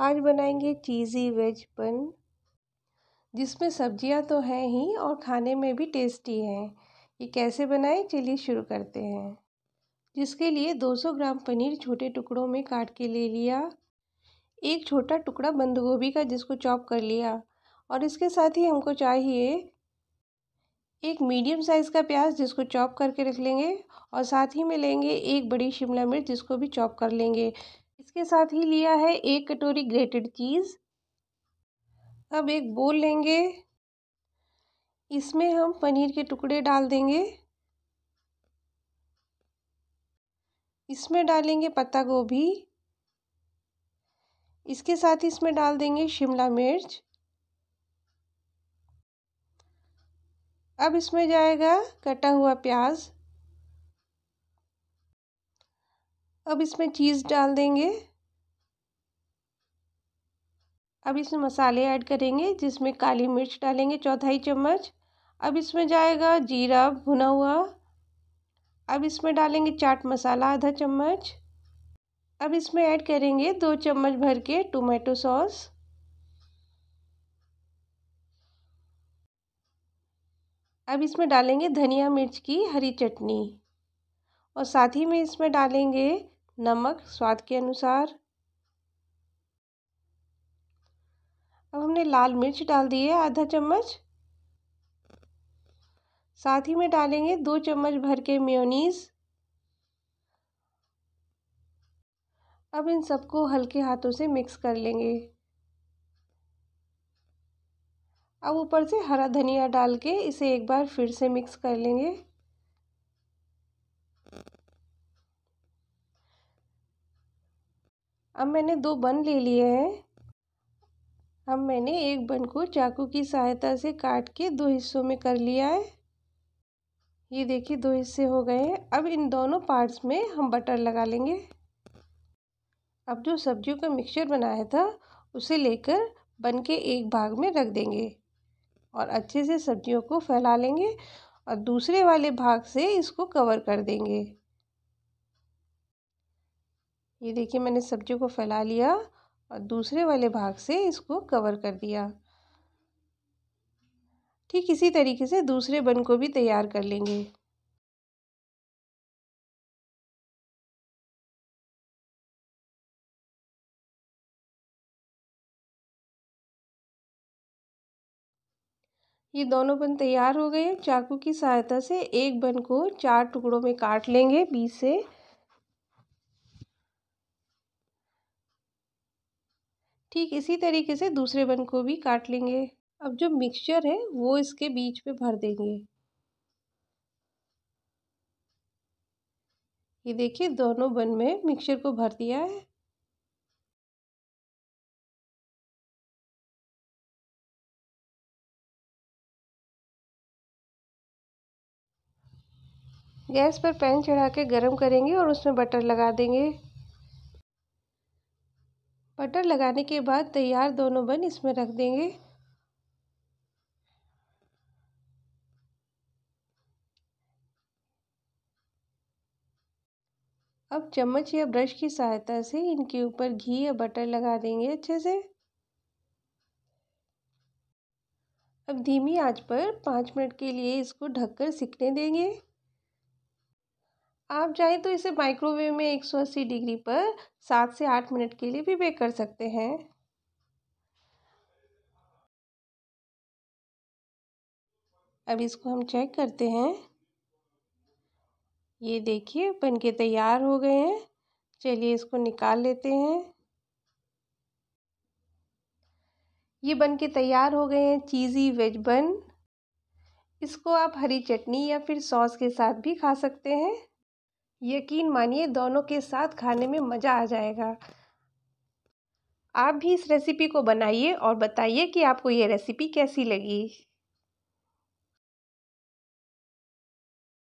आज बनाएंगे चीज़ी वेज बन जिसमें सब्जियां तो हैं ही और खाने में भी टेस्टी हैं ये कैसे बनाएं चलिए शुरू करते हैं जिसके लिए 200 ग्राम पनीर छोटे टुकड़ों में काट के ले लिया एक छोटा टुकड़ा बंद गोभी का जिसको चॉप कर लिया और इसके साथ ही हमको चाहिए एक मीडियम साइज़ का प्याज जिसको चॉप करके रख लेंगे और साथ ही में लेंगे एक बड़ी शिमला मिर्च जिसको भी चॉप कर लेंगे इसके साथ ही लिया है एक कटोरी ग्रेटेड चीज़ अब एक बोल लेंगे इसमें हम पनीर के टुकड़े डाल देंगे इसमें डालेंगे पत्ता गोभी इसके साथ ही इसमें डाल देंगे शिमला मिर्च अब इसमें जाएगा कटा हुआ प्याज अब इसमें चीज़ डाल देंगे अब इसमें मसाले ऐड करेंगे जिसमें काली मिर्च डालेंगे चौथाई चम्मच अब इसमें जाएगा जीरा भुना हुआ अब इसमें डालेंगे चाट मसाला आधा चम्मच अब इसमें ऐड करेंगे दो चम्मच भर के टोमेटो सॉस अब इसमें डालेंगे धनिया मिर्च की हरी चटनी और साथ ही में इसमें डालेंगे नमक स्वाद के अनुसार अब हमने लाल मिर्च डाल दी है आधा चम्मच साथ ही में डालेंगे दो चम्मच भर के म्योनीस अब इन सबको हल्के हाथों से मिक्स कर लेंगे अब ऊपर से हरा धनिया डाल के इसे एक बार फिर से मिक्स कर लेंगे अब मैंने दो बन ले लिए हैं अब मैंने एक बन को चाकू की सहायता से काट के दो हिस्सों में कर लिया है ये देखिए दो हिस्से हो गए हैं अब इन दोनों पार्ट्स में हम बटर लगा लेंगे अब जो सब्जियों का मिक्सचर बनाया था उसे लेकर बन के एक भाग में रख देंगे और अच्छे से सब्जियों को फैला लेंगे और दूसरे वाले भाग से इसको कवर कर देंगे ये देखिए मैंने सब्जी को फैला लिया और दूसरे वाले भाग से इसको कवर कर दिया ठीक इसी तरीके से दूसरे बन को भी तैयार कर लेंगे ये दोनों बन तैयार हो गए चाकू की सहायता से एक बन को चार टुकड़ों में काट लेंगे बीच से ठीक इसी तरीके से दूसरे बन को भी काट लेंगे अब जो मिक्सचर है वो इसके बीच में भर देंगे ये देखिए दोनों बन में मिक्सचर को भर दिया है गैस पर पैन चढ़ा के गरम करेंगे और उसमें बटर लगा देंगे बटर लगाने के बाद तैयार दोनों बन इसमें रख देंगे अब चम्मच या ब्रश की सहायता से इनके ऊपर घी या बटर लगा देंगे अच्छे से अब धीमी आंच पर पाँच मिनट के लिए इसको ढककर सिकने देंगे आप चाहें तो इसे माइक्रोवेव में एक सौ अस्सी डिग्री पर सात से आठ मिनट के लिए भी बेक कर सकते हैं अब इसको हम चेक करते हैं ये देखिए बनके तैयार हो गए हैं चलिए इसको निकाल लेते हैं ये बन के तैयार हो गए हैं चीज़ी वेज बन इसको आप हरी चटनी या फिर सॉस के साथ भी खा सकते हैं यकीन मानिए दोनों के साथ खाने में मज़ा आ जाएगा आप भी इस रेसिपी को बनाइए और बताइए कि आपको ये रेसिपी कैसी लगी